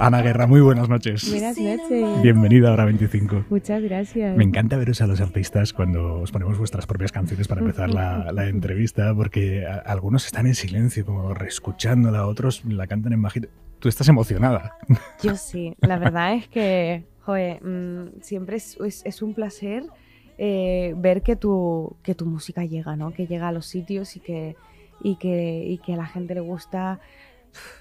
Ana Guerra, muy buenas noches. Buenas noches. Bienvenida a Hora 25. Muchas gracias. Me encanta veros a los artistas cuando os ponemos vuestras propias canciones para empezar la, entrevista, porque algunos están en silencio, como reescuchándola, otros la cantan en bajito. Tú estás emocionada. Yo sí, la verdad es que, joder, mm, siempre es, un placer. Eh, ver que tu, que tu música llega, ¿no? Que llega a los sitios y que, y que, y que a la gente le gusta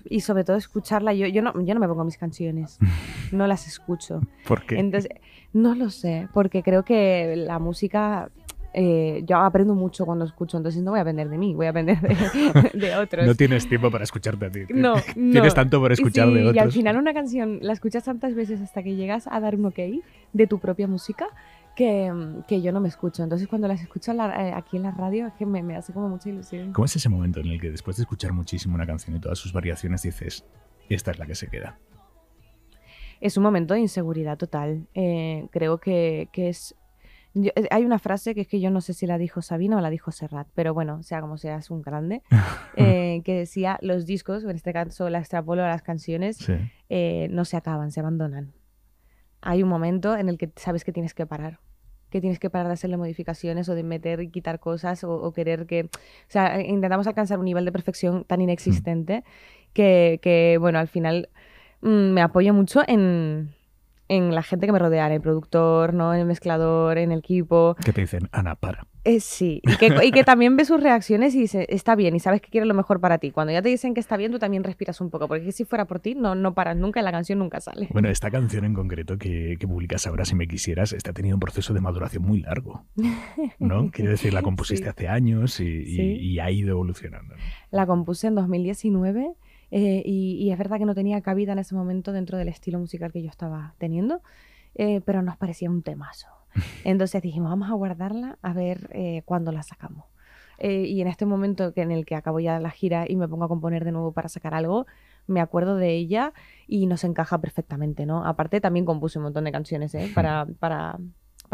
y sobre todo escucharla. Yo, yo, no, yo no me pongo mis canciones, no las escucho. ¿Por qué? Entonces, no lo sé, porque creo que la música eh, yo aprendo mucho cuando escucho, entonces no voy a aprender de mí, voy a aprender de, otros. no tienes tiempo para escucharte a ti. No, Tienes tanto por escuchar de otros. Y al final una canción la escuchas tantas veces hasta que llegas a dar un ok de tu propia música Mm, que, yo no me escucho. Entonces cuando las escucho eh, aquí en la radio es que me, hace como mucha ilusión. ¿Cómo es ese momento en el que después de escuchar muchísimo una canción y todas sus variaciones dices, esta es la que se queda? Es un momento de inseguridad total. Eh, creo que, es eh, hay una frase que es que yo no sé si la dijo Sabina o la dijo Serrat, pero bueno, sea como sea, es un grande, que decía, los discos, en este caso la extrapolo a las canciones, no se acaban, se abandonan. Hay un momento en el que sabes que tienes que parar que tienes que parar de hacerle modificaciones o de meter y quitar cosas o, querer que... O sea, eh, intentamos alcanzar un nivel de perfección tan inexistente que, bueno, al final mm, me apoyo mucho en, en la gente que me rodea, en el productor, ¿no? en el mezclador, en el equipo. Que te dicen, Ana, para. Eh, sí, y que, también ve sus reacciones y dice, está bien, y sabes que quiere lo mejor para ti. Cuando ya te dicen que está bien, tú también respiras un poco, porque si fuera por ti, no, no paras nunca, la canción nunca sale. Bueno, esta canción en concreto que, publicas ahora, si me quisieras, está teniendo un proceso de maduración muy largo, ¿no? Quiero decir, la compusiste hace años y, ha ido evolucionando. La compuse en 2019. Eh, y es verdad que no tenía cabida en ese momento dentro del estilo musical que yo estaba teniendo, eh, pero nos parecía un temazo. Entonces dijimos, vamos a guardarla a ver eh, cuándo la sacamos. Eh, y en este momento que en el que acabo ya la gira y me pongo a componer de nuevo para sacar algo, me acuerdo de ella y nos encaja perfectamente, ¿no? Aparte también compuse un montón de canciones ¿eh? para,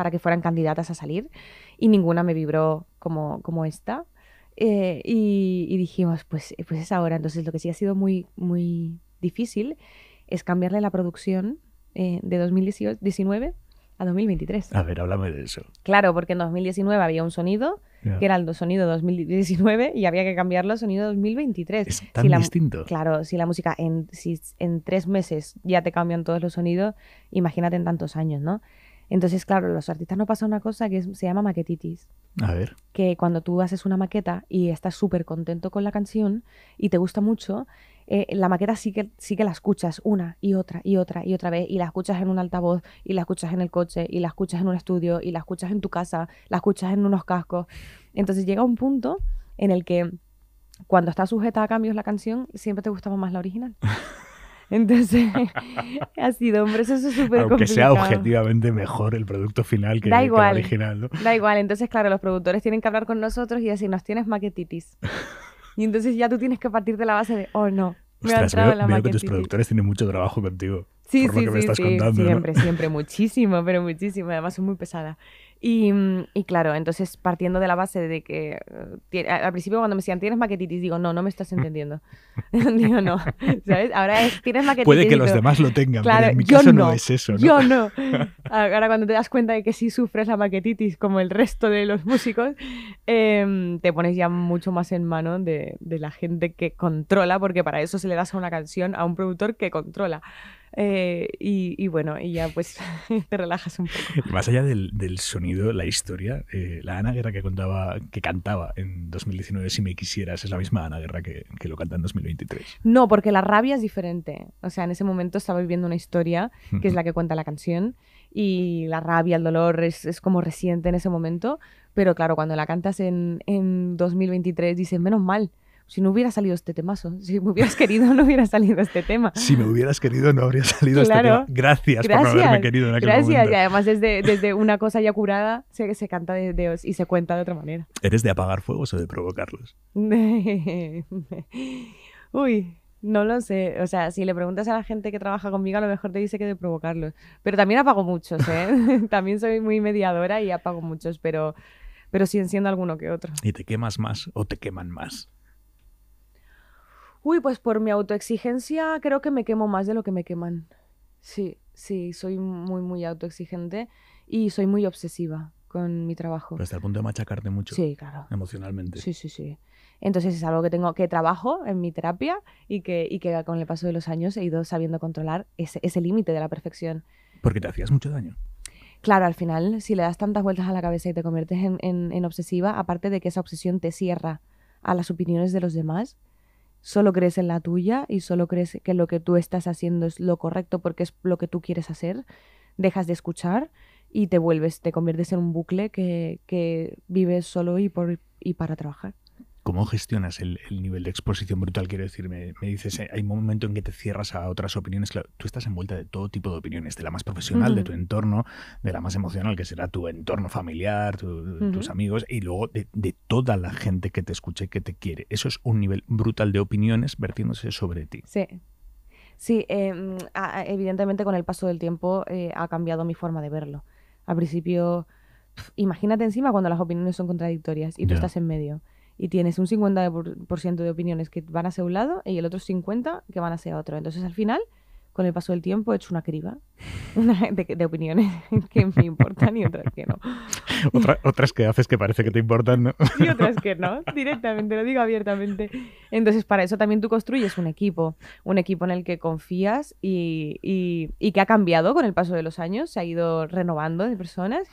que fueran candidatas a salir y ninguna me vibró como, como esta. y, y, dijimos, pues, pues es ahora. Entonces lo que sí ha sido muy, muy difícil es cambiarle la producción de 2019 a 2023. A ver, háblame de eso. Claro, porque en 2019 había un sonido que era el sonido 2019 y había que cambiarlo a sonido 2023. Es tan distinto. Claro, si la música en, en tres meses ya te cambian todos los sonidos, imagínate en tantos años, ¿no? Entonces, claro, los artistas no pasa una cosa que se llama maquetitis. A ver. Que cuando tú haces una maqueta y estás súper contento con la canción y te gusta mucho, eh, la maqueta sí que, sí que la escuchas una y otra y otra y otra vez y la escuchas en un altavoz y la escuchas en el coche y la escuchas en un estudio y la escuchas en tu casa, la escuchas en unos cascos. Entonces llega un punto en el que cuando está sujeta a cambios la canción, siempre te gustaba más la original. Entonces, ha sido, hombre, eso es súper complicado. Aunque sea objetivamente mejor el producto final que, el original, ¿no? Da igual, entonces, claro, los productores tienen que hablar con nosotros y decir, nos tienes maquetitis. y entonces ya tú tienes que partir de la base de, oh no, me ha veo, la veo que tus productores tienen mucho trabajo contigo. Sí, sí, lo que sí, me estás siempre, siempre, muchísimo, pero muchísimo. Además, es muy pesada. Mm, y, claro, entonces partiendo de la base de que eh, al principio cuando me decían tienes maquetitis, digo, no, no me estás mm. entendiendo. digo, no, ¿sabes? Ahora es, tienes maquetitis. Puede que los demás lo tengan, pero en mi caso no, es eso. ¿no? Yo no. Ahora cuando te das cuenta de que sí sufres la maquetitis como el resto de los músicos, em, te pones ya mucho más en mano de, de la gente que controla, porque para eso se le das a una canción a un productor que controla. Eh, y, bueno, y ya pues te relajas un poco. más allá del, sonido, la historia, eh, la Ana Guerra que contaba, que cantaba en 2019, si me quisieras, es la misma Ana Guerra que, lo canta en 2023. No, porque la rabia es diferente. O sea, en ese momento estaba viviendo una historia que es la que cuenta la canción y la rabia, el dolor es, como reciente en ese momento, pero claro, cuando la cantas en, en 2023 dices, menos mal, si no hubiera salido este temazo, si me hubieras querido, no hubiera salido este tema. Si me hubieras querido, no habría salido este tema. Gracias, por haberme querido en aquel Gracias, y además desde, desde, una cosa ya curada se, se canta de, Dios y se cuenta de otra manera. ¿Eres de apagar fuegos o de provocarlos? Uy, no lo sé. O sea, si le preguntas a la gente que trabaja conmigo, a lo mejor te dice que de provocarlos. Pero también apago muchos, ¿eh? también soy muy mediadora y apago muchos, pero, pero siguen siendo alguno que otro. ¿Y te quemas más o te queman más? Uy, pues por mi autoexigencia creo que me quemo más de lo que me queman. Sí, sí, soy muy, muy autoexigente y soy muy obsesiva con mi trabajo. hasta el punto de machacarte mucho. Sí, claro. Emocionalmente. Sí, sí, sí. Entonces es algo que tengo que trabajo en mi terapia y que, y con el paso de los años he ido sabiendo controlar ese, ese límite de la perfección. Porque te hacías mucho daño. Claro, al final, si le das tantas vueltas a la cabeza y te conviertes en, en obsesiva, aparte de que esa obsesión te cierra a las opiniones de los demás, solo crees en la tuya y solo crees que lo que tú estás haciendo es lo correcto porque es lo que tú quieres hacer, dejas de escuchar y te vuelves, te conviertes en un bucle que, que vives solo y, por, y para trabajar. ¿Cómo gestionas el, nivel de exposición brutal? Quiero decir, me, dices, eh, hay un momento en que te cierras a otras opiniones. Claro, tú estás envuelta de todo tipo de opiniones, de la más profesional, de tu entorno, de la más emocional, que será tu entorno familiar, tus amigos, y luego de, toda la gente que te escuche, que te quiere. Eso es un nivel brutal de opiniones vertiéndose sobre ti. Sí. Sí, em, evidentemente con el paso del tiempo eh, ha cambiado mi forma de verlo. Al principio, imagínate encima cuando las opiniones son contradictorias y tú estás en medio y tienes un 50% de opiniones que van hacia un lado y el otro 50% que van hacia otro. Entonces al final, con el paso del tiempo, he hecho una criba de, de, opiniones que me importan y otras que no. otras que haces que parece que te importan, ¿no? Y otras que no, directamente, lo digo abiertamente. Entonces para eso también tú construyes un equipo, un equipo en el que confías y, y, que ha cambiado con el paso de los años, se ha ido renovando de personas.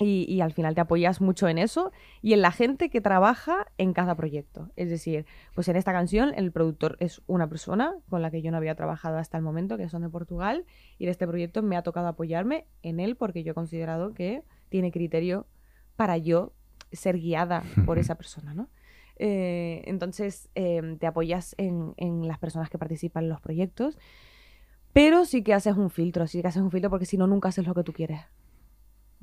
Y, al final te apoyas mucho en eso y en la gente que trabaja en cada proyecto. Es decir, pues en esta canción el productor es una persona con la que yo no había trabajado hasta el momento, que son de Portugal, y en este proyecto me ha tocado apoyarme en él porque yo he considerado que tiene criterio para yo ser guiada por esa persona, ¿no? Eh, entonces em, te apoyas en, en las personas que participan en los proyectos, pero sí que haces un filtro, sí que haces un filtro porque si no, nunca haces lo que tú quieres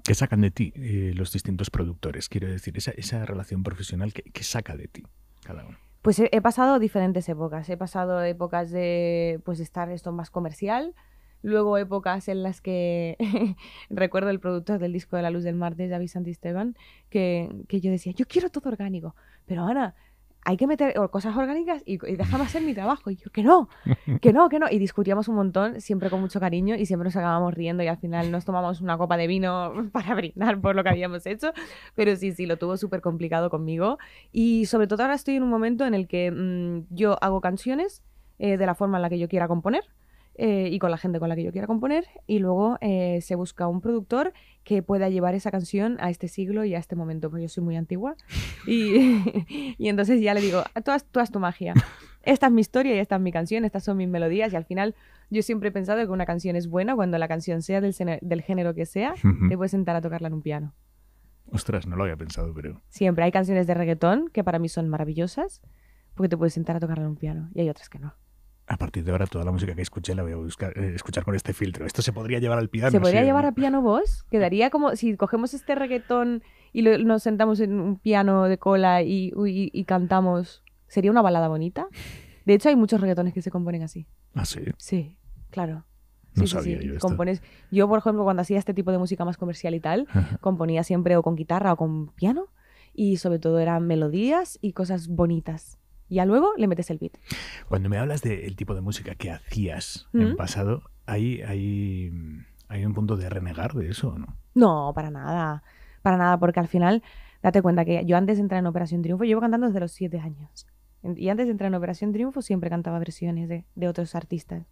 que sacan de ti eh, los distintos productores? Quiero decir, esa, relación profesional que, que, saca de ti cada uno. Pues he, pasado diferentes épocas. He pasado épocas de pues estar esto más comercial, luego épocas en las que recuerdo el productor del disco de La Luz del martes de David Santisteban, que, que yo decía, yo quiero todo orgánico, pero ahora hay que meter cosas orgánicas y, y, déjame hacer mi trabajo. Y yo, que no, que no, que no. Y discutíamos un montón, siempre con mucho cariño y siempre nos acabábamos riendo y al final nos tomamos una copa de vino para brindar por lo que habíamos hecho. Pero sí, sí, lo tuvo súper complicado conmigo. Y sobre todo ahora estoy en un momento en el que mm, yo hago canciones eh, de la forma en la que yo quiera componer eh, y con la gente con la que yo quiera componer y luego eh, se busca un productor que pueda llevar esa canción a este siglo y a este momento, porque yo soy muy antigua y, entonces ya le digo, tú haz tu magia, esta es mi historia y esta es mi canción, estas son mis melodías y al final yo siempre he pensado que una canción es buena cuando la canción sea del, género que sea, te puedes sentar a tocarla en un piano. Ostras, no lo había pensado, pero... Siempre hay canciones de reggaetón que para mí son maravillosas porque te puedes sentar a tocarla en un piano y hay otras que no a partir de ahora toda la música que escuché la voy a buscar, eh, escuchar con este filtro. Esto se podría llevar al piano. Se podría llevar a piano voz. Quedaría como si cogemos este reggaetón y nos sentamos en un piano de cola y, cantamos. ¿Sería una balada bonita? De hecho, hay muchos reggaetones que se componen así. ¿Ah, sí? Sí, claro. yo, por ejemplo, cuando hacía este tipo de música más comercial y tal, componía siempre o con guitarra o con piano y sobre todo eran melodías y cosas bonitas y luego le metes el beat. Cuando me hablas del tipo de música que hacías en pasado, ¿hay, hay, un punto de renegar de eso o no? No, para nada, para nada, porque al final, date cuenta que yo antes de entrar en Operación Triunfo, llevo cantando desde los siete años. Y antes de entrar en Operación Triunfo siempre cantaba versiones de, otros artistas.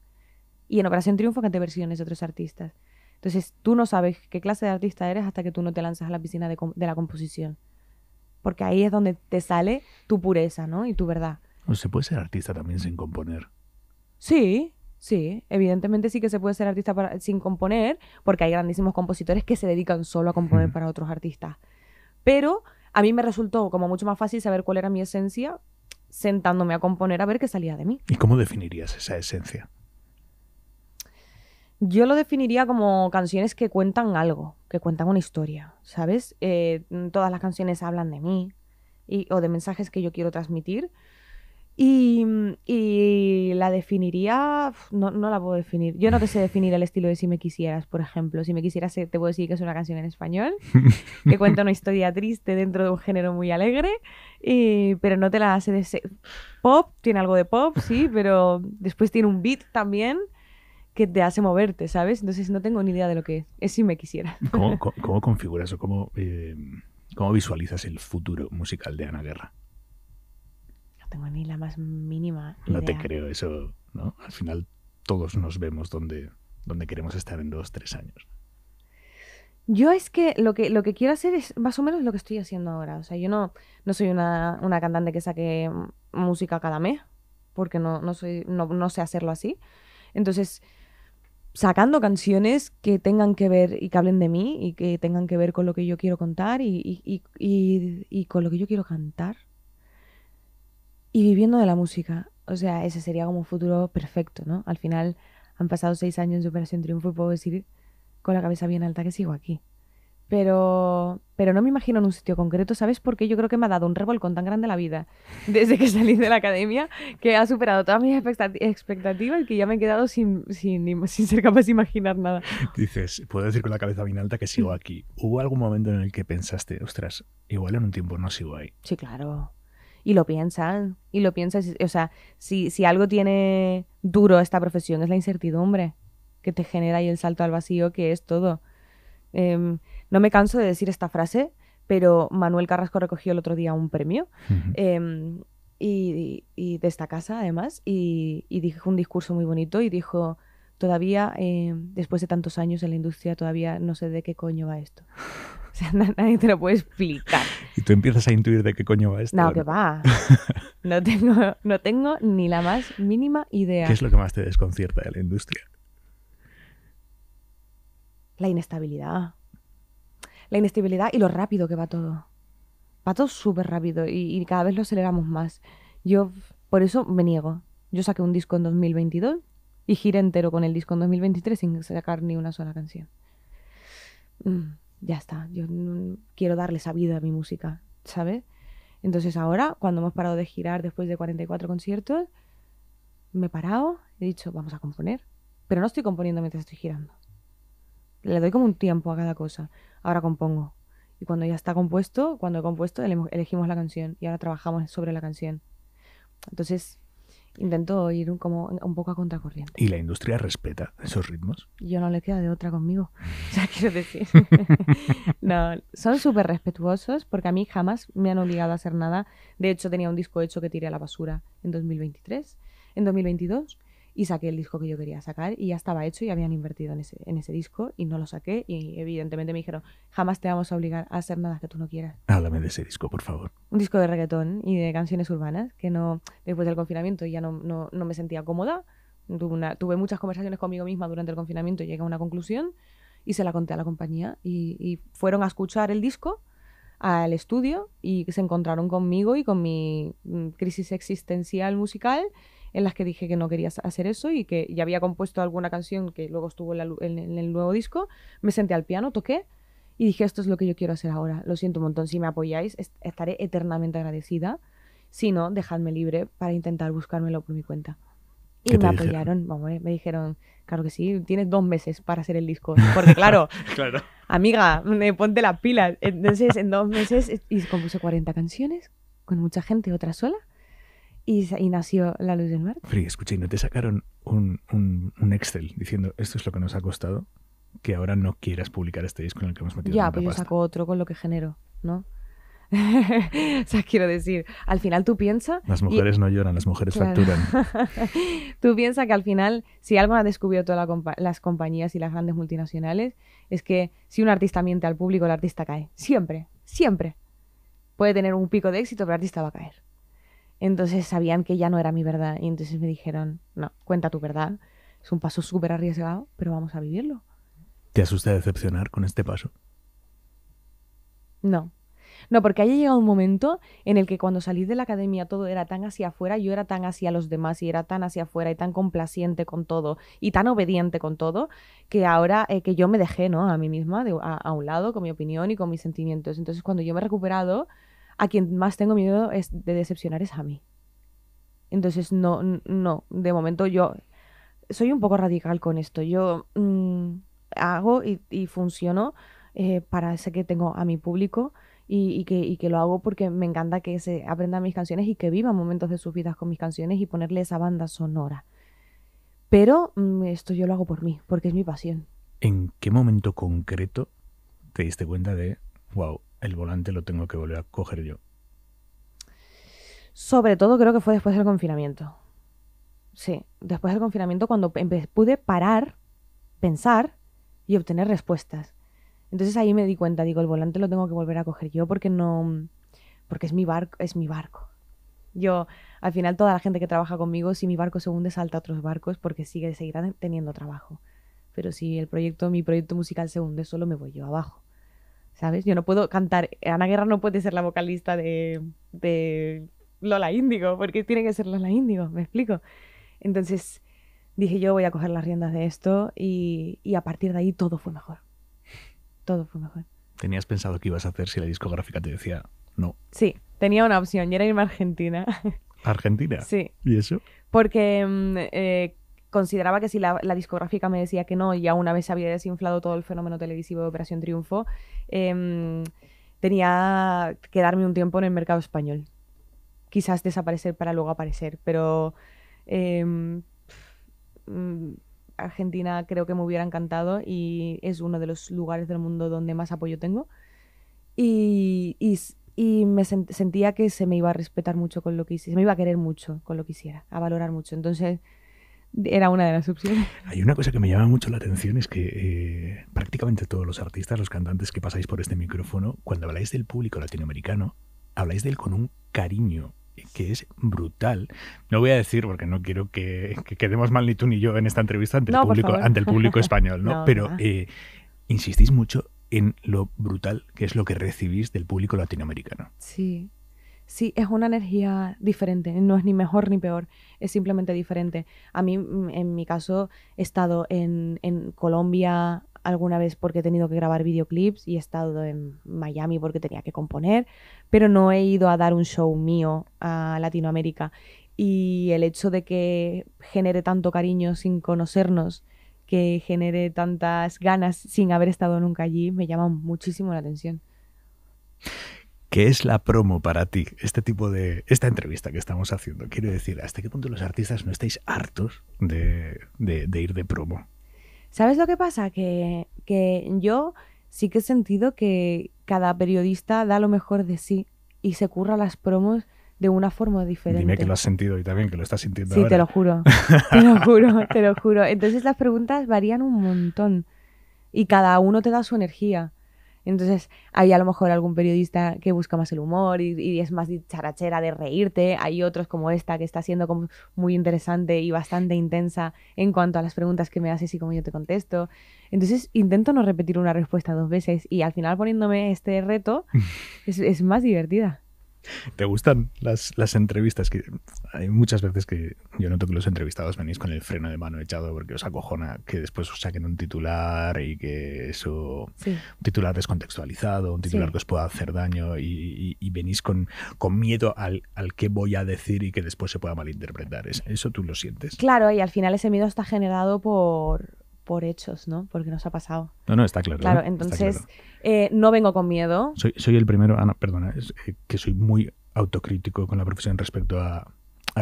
Y en Operación Triunfo canté versiones de otros artistas. Entonces tú no sabes qué clase de artista eres hasta que tú no te lanzas a la piscina de la composición porque ahí es donde te sale tu pureza, ¿no? Y tu verdad. se puede ser artista también sin componer? Sí, sí, evidentemente sí que se puede ser artista sin componer, porque hay grandísimos compositores que se dedican solo a componer para otros artistas. Pero a mí me resultó como mucho más fácil saber cuál era mi esencia sentándome a componer a ver qué salía de mí. ¿Y cómo definirías esa esencia? Yo lo definiría como canciones que cuentan algo que cuentan una historia, ¿sabes? Eh, mm, todas las canciones hablan de mí o de mensajes que yo quiero transmitir. Y, mm, la definiría, no, la puedo definir. Yo no te sé definir el estilo de Si me quisieras, por ejemplo. Si me quisieras, eh, te puedo decir que es una canción en español, que cuenta una historia triste dentro de un género muy alegre, pero no te la hace de... Pop, tiene algo de pop, sí, pero después tiene un beat también que te hace moverte, ¿sabes? Entonces no tengo ni idea de lo que es. si me quisiera. ¿Cómo, cómo, configuras o em, cómo, visualizas el futuro musical de Ana Guerra? No tengo ni la más mínima idea. No te creo eso, ¿no? Al final todos nos vemos donde, queremos estar en dos, tres años. Yo es que lo, que lo que quiero hacer es más o menos lo que estoy haciendo ahora. O sea, yo no, no soy una, cantante que saque música cada mes, porque no, soy, no sé hacerlo así. Entonces, sacando canciones que tengan que ver y que hablen de mí y que tengan que ver con lo que yo quiero contar y, y, y con lo que yo quiero cantar. Y viviendo de la música. O sea, ese sería como un futuro perfecto, ¿no? Al final han pasado seis años de Operación Triunfo y puedo decir con la cabeza bien alta que sigo aquí pero, pero no me imagino en un sitio concreto, ¿sabes? por qué? yo creo que me ha dado un revolcón tan grande la vida desde que salí de la academia que ha superado toda mi expectativa y que ya me he quedado sin, sin, ser capaz de imaginar nada. Dices, puedo decir con la cabeza bien alta que sigo aquí. ¿Hubo algún momento en el que pensaste, ostras, igual en un tiempo no sigo ahí? Sí, claro y lo piensan, y lo piensas, o sea, si, si, algo tiene duro esta profesión es la incertidumbre que te genera y el salto al vacío que es todo. Em, no me canso de decir esta frase, pero Manuel Carrasco recogió el otro día un premio. Em, y, de esta casa, además, y, dijo un discurso muy bonito y dijo, todavía, em, después de tantos años en la industria, todavía no sé de qué coño va esto. O sea, nadie te lo puede explicar. Y tú empiezas a intuir de qué coño va esto. No, que va. No tengo, no tengo ni la más mínima idea. ¿Qué es lo que más te desconcierta de la industria? La inestabilidad la inestabilidad y lo rápido que va todo. Va todo súper rápido y, cada vez lo aceleramos más. Yo por eso me niego. Yo saqué un disco en 2022 y giré entero con el disco en 2023 sin sacar ni una sola canción. Mm, ya está, yo quiero darle esa vida a mi música, ¿sabes? Entonces ahora, cuando hemos parado de girar después de 44 conciertos, me he parado y he dicho, vamos a componer. Pero no estoy componiendo mientras estoy girando. Le doy como un tiempo a cada cosa ahora compongo. Y cuando ya está compuesto, cuando he compuesto, elegimos la canción y ahora trabajamos sobre la canción. Entonces, intento ir como un poco a contracorriente. ¿Y la industria respeta esos ritmos? Yo no le queda de otra conmigo. Mm. O sea, quiero decir. no, son súper respetuosos porque a mí jamás me han obligado a hacer nada. De hecho, tenía un disco hecho que tiré a la basura en 2023, en 2022 y saqué el disco que yo quería sacar y ya estaba hecho y habían invertido en ese, en ese disco y no lo saqué y evidentemente me dijeron, jamás te vamos a obligar a hacer nada que tú no quieras. Háblame de ese disco, por favor. Un disco de reggaetón y de canciones urbanas que no, después del confinamiento ya no, no, no me sentía cómoda. Tuve, una, tuve muchas conversaciones conmigo misma durante el confinamiento y llegué a una conclusión y se la conté a la compañía y, y fueron a escuchar el disco al estudio y se encontraron conmigo y con mi mm, crisis existencial musical en las que dije que no quería hacer eso y que ya había compuesto alguna canción que luego estuvo en, el nuevo disco. Me senté al piano, toqué y dije, esto es lo que yo quiero hacer ahora. Lo siento un montón, si me apoyáis estaré eternamente agradecida. Si no, dejadme libre para intentar buscármelo por mi cuenta. Y me apoyaron, eh, me dijeron, claro que sí, tienes dos meses para hacer el disco. Porque claro, amiga, me ponte las pilas. Entonces, en dos meses, y compuse 40 canciones con mucha gente, otra sola y, nació la luz del mar. Sí, escucha, ¿y no te sacaron un, Excel diciendo esto es lo que nos ha costado que ahora no quieras publicar este disco en el que hemos metido Ya, pues yo saco otro con lo que genero, ¿no? o sea, quiero decir, al final tú piensas... Las mujeres no lloran, las mujeres facturan. tú piensas que al final, si algo ha descubierto las compañías y las grandes multinacionales, es que si un artista miente al público, el artista cae. Siempre, siempre. Puede tener un pico de éxito, pero el artista va a caer. Entonces sabían que ya no era mi verdad y entonces me dijeron, no, cuenta tu verdad. Es un paso súper arriesgado, pero vamos a vivirlo. ¿Te asusta decepcionar con este paso? No. No, porque haya llegado un momento en el que cuando salí de la academia todo era tan hacia afuera, yo era tan hacia los demás y era tan hacia afuera y tan complaciente con todo y tan obediente con todo, que ahora eh, que yo me dejé, ¿no? A mí misma, a, un lado, con mi opinión y con mis sentimientos. Entonces cuando yo me he recuperado, a quien más tengo miedo es de decepcionar es a mí. Entonces, no, no, de momento yo soy un poco radical con esto. Yo mm, hago y, funciono eh, para ese que tengo a mi público y, que, que, lo hago porque me encanta que se aprendan mis canciones y que vivan momentos de sus vidas con mis canciones y ponerle esa banda sonora. Pero mm, esto yo lo hago por mí, porque es mi pasión. ¿En qué momento concreto te diste cuenta de, wow, el volante lo tengo que volver a coger yo. Sobre todo creo que fue después del confinamiento. Sí, después del confinamiento cuando pude parar, pensar y obtener respuestas. Entonces ahí me di cuenta, digo, el volante lo tengo que volver a coger yo porque no porque es mi barco, es mi barco. Yo, al final toda la gente que trabaja conmigo, si mi barco se hunde, salta a otros barcos porque sigue seguirá teniendo trabajo. Pero si el proyecto, mi proyecto musical se hunde, solo me voy yo abajo. ¿Sabes? Yo no puedo cantar. Ana Guerra no puede ser la vocalista de, Lola Índigo, porque tiene que ser Lola Índigo, ¿me explico? Entonces dije yo voy a coger las riendas de esto y, a partir de ahí todo fue mejor. Todo fue mejor. ¿Tenías pensado qué ibas a hacer si la discográfica te decía no? Sí, tenía una opción y era irme a Argentina. ¿Argentina? Sí. ¿Y eso? Porque mm, eh, consideraba que si la, discográfica me decía que no, y ya una vez había desinflado todo el fenómeno televisivo de Operación Triunfo, em, tenía que darme un tiempo en el mercado español. Quizás desaparecer para luego aparecer, pero em, mm, Argentina creo que me hubiera encantado y es uno de los lugares del mundo donde más apoyo tengo. Y, me sentía que se me iba a respetar mucho con lo que hiciera, se me iba a querer mucho con lo que hiciera, a valorar mucho. Entonces era una de las opciones. Hay una cosa que me llama mucho la atención, es que eh, prácticamente todos los artistas, los cantantes que pasáis por este micrófono, cuando habláis del público latinoamericano, habláis de él con un cariño que es brutal. No voy a decir, porque no quiero que, quedemos mal ni tú ni yo en esta entrevista ante, el, público, ante el público español, ¿no? Pero eh, insistís mucho en lo brutal que es lo que recibís del público latinoamericano. Sí, sí, es una energía diferente, no es ni mejor ni peor, es simplemente diferente. A mí, mm, en mi caso, he estado en, Colombia alguna vez porque he tenido que grabar videoclips y he estado en Miami porque tenía que componer, pero no he ido a dar un show mío a Latinoamérica. Y el hecho de que genere tanto cariño sin conocernos, que genere tantas ganas sin haber estado nunca allí, me llama muchísimo la atención. ¿Qué es la promo para ti, este tipo de, esta entrevista que estamos haciendo. Quiero decir, ¿hasta qué punto los artistas no estáis hartos de, ir de promo? ¿Sabes lo que pasa? Que, yo sí que he sentido que cada periodista da lo mejor de sí y se curra las promos de una forma diferente. Dime que lo has sentido y también que lo estás sintiendo. Sí, te lo juro, te lo juro, te lo juro. Entonces las preguntas varían un montón y cada uno te da su energía. Entonces, hay a lo mejor algún periodista que busca más el humor y, es más charachera de reírte. Hay otros como esta que está siendo como muy interesante y bastante intensa en cuanto a las preguntas que me haces y cómo yo te contesto. Entonces, intento no repetir una respuesta dos veces y al final poniéndome este reto es más divertida. ¿Te gustan las, entrevistas? Que hay muchas veces que yo noto que los entrevistados venís con el freno de mano echado porque os acojona que después os saquen un titular y que eso. Un titular descontextualizado, un titular que os pueda hacer daño y, venís con, con miedo al, al voy a decir y que después se pueda malinterpretar. ¿Eso tú lo sientes? Claro, y al final ese miedo está generado por, por hechos, ¿no? Porque nos ha pasado. No, no, está claro. Claro, entonces eh, no vengo con miedo. Soy, el primero, Ana, ah, perdona, es, eh, que soy muy autocrítico con la profesión respecto a,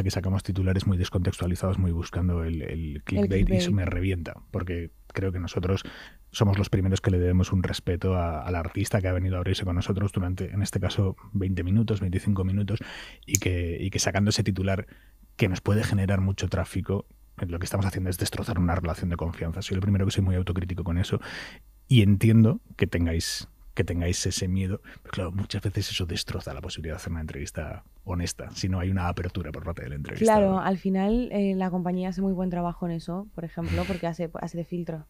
que sacamos titulares muy descontextualizados, muy buscando el, clickbait, y eso me revienta, porque creo que nosotros somos los primeros que le debemos un respeto al artista que ha venido a abrirse con nosotros durante, en este caso, 20 minutos, 25 minutos, y que, y que sacando ese titular que nos puede generar mucho tráfico, lo que estamos haciendo es destrozar una relación de confianza. Soy el primero que soy muy autocrítico con eso y entiendo que tengáis que tengáis ese miedo. Pero claro, muchas veces eso destroza la posibilidad de hacer una entrevista honesta, si no hay una apertura por parte del entrevistado. Claro, al final eh, la compañía hace muy buen trabajo en eso, por ejemplo, porque hace, hace de filtro.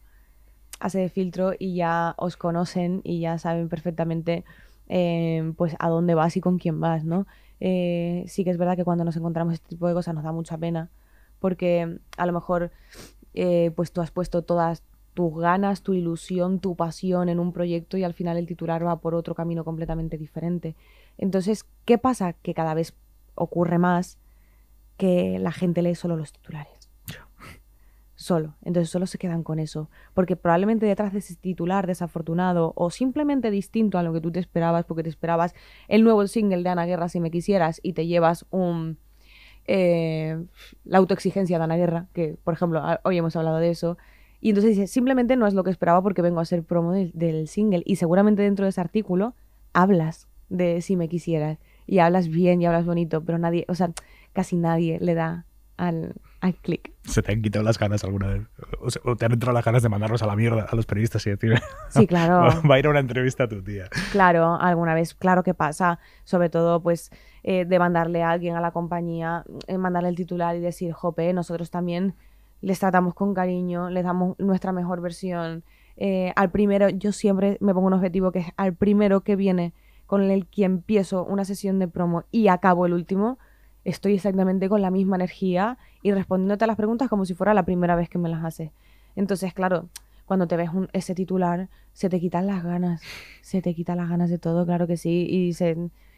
Hace de filtro y ya os conocen y ya saben perfectamente eh, pues a dónde vas y con quién vas, ¿no? Eh, sí que es verdad que cuando nos encontramos este tipo de cosas nos da mucha pena porque a lo mejor eh, pues tú has puesto todas tus ganas, tu ilusión, tu pasión en un proyecto y al final el titular va por otro camino completamente diferente. Entonces, ¿qué pasa? Que cada vez ocurre más que la gente lee solo los titulares. Solo. Entonces solo se quedan con eso. Porque probablemente detrás de ese titular desafortunado o simplemente distinto a lo que tú te esperabas, porque te esperabas el nuevo single de Ana Guerra si me quisieras y te llevas un eh, la autoexigencia de Ana Guerra, que por ejemplo hoy hemos hablado de eso. Y entonces dice, simplemente no es lo que esperaba porque vengo a ser promo del single. Y seguramente dentro de ese artículo hablas de si me quisieras. Y hablas bien y hablas bonito, pero nadie, o sea, casi nadie le da al, ¿Se te han quitado las ganas alguna vez? O, te han entrado las ganas de mandarlos a la mierda a los periodistas y decir, sí, claro. va a ir a una entrevista a tu tía. Claro, alguna vez, claro que pasa. Sobre todo, pues, eh, de mandarle a alguien a la compañía, eh, mandarle el titular y decir, jope, nosotros también les tratamos con cariño, les damos nuestra mejor versión. Eh, al primero, yo siempre me pongo un objetivo que es al primero que viene con el que empiezo una sesión de promo y acabo el último, estoy exactamente con la misma energía y respondiéndote a las preguntas como si fuera la primera vez que me las hace. Entonces, claro, cuando te ves ese titular, se te quitan las ganas, se te quitan las ganas de todo, claro que sí, y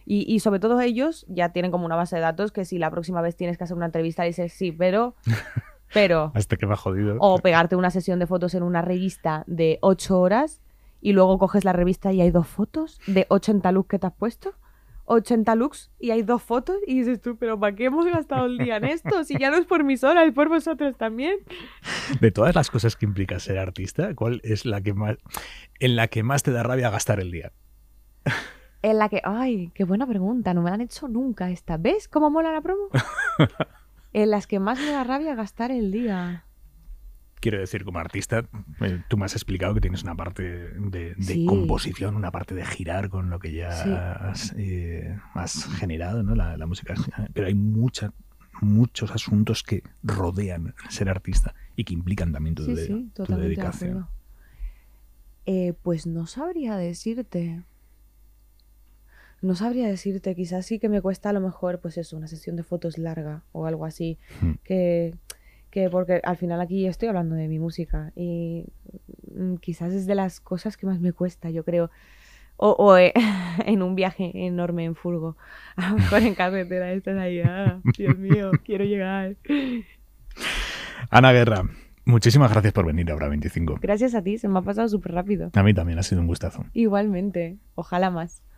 y, sobre todo ellos ya tienen como una base de datos que si la próxima vez tienes que hacer una entrevista dices sí, pero... Pero... Hasta este que ha jodido. O pegarte una sesión de fotos en una revista de ocho horas y luego coges la revista y hay dos fotos de en luz que te has puesto. 80 looks y hay dos fotos y dices tú, pero ¿para qué hemos gastado el día en esto? Si ya no es por mí sola, es por vosotros también. De todas las cosas que implica ser artista, ¿cuál es la que más, en la que más te da rabia gastar el día? En la que, ay, qué buena pregunta, no me han hecho nunca esta. ¿Ves cómo mola la promo? en las que más me da rabia gastar el día quiero decir, como artista, tú me has explicado que tienes una parte de, composición, una parte de girar con lo que ya eh, has, generado, ¿no? La, música. Pero hay muchos asuntos que rodean ser artista y que implican también tu, sí, dedicación. Eh, pues no sabría decirte. No sabría decirte, quizás sí que me cuesta a lo mejor, pues eso, una sesión de fotos larga o algo así, hmm. que, que porque al final aquí estoy hablando de mi música y mm, quizás es de las cosas que más me cuesta, yo creo. O, eh, en un viaje enorme en furgo. A lo mejor en carretera estás ahí. Ah, Dios mío, quiero llegar. Ana Guerra, muchísimas gracias por venir ahora 25. Gracias a ti, se me ha pasado súper rápido. A mí también ha sido un gustazo. Igualmente, ojalá más.